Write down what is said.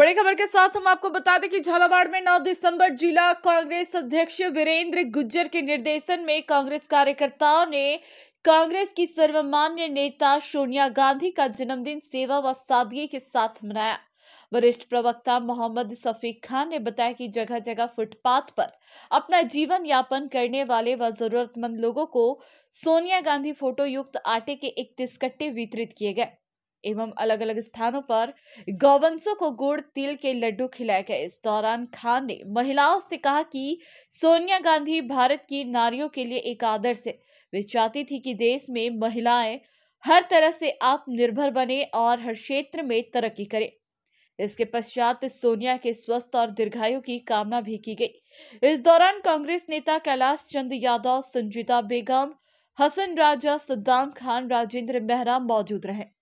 बड़ी खबर के साथ हम आपको बता दें कि झालावाड़ में 9 दिसंबर जिला कांग्रेस अध्यक्ष वीरेंद्र गुज्जर के निर्देशन में कांग्रेस कार्यकर्ताओं ने कांग्रेस की सर्वमान्य नेता सोनिया गांधी का जन्मदिन सेवा व सादगी के साथ मनाया वरिष्ठ प्रवक्ता मोहम्मद सफीक खान ने बताया कि जगह जगह फुटपाथ पर अपना जीवन यापन करने वाले व जरूरतमंद लोगों को सोनिया गांधी फोटो युक्त आटे के इकतीस कट्टे वितरित किए गए एवं अलग अलग स्थानों पर गौवंशों को गुड़ तिल के लड्डू खिलाए गए इस दौरान खान ने महिलाओं से कहा कि सोनिया गांधी भारत की नारियों के लिए एक आदर्श है वे चाहती थी कि देश में महिलाएं हर तरह से आत्मनिर्भर बने और हर क्षेत्र में तरक्की करें इसके पश्चात सोनिया के स्वस्थ और दीर्घायु की कामना भी की गई इस दौरान कांग्रेस नेता कैलाश चंद यादव संजीता बेगम हसन राजा सद्दाम खान राजेंद्र मेहरा मौजूद रहे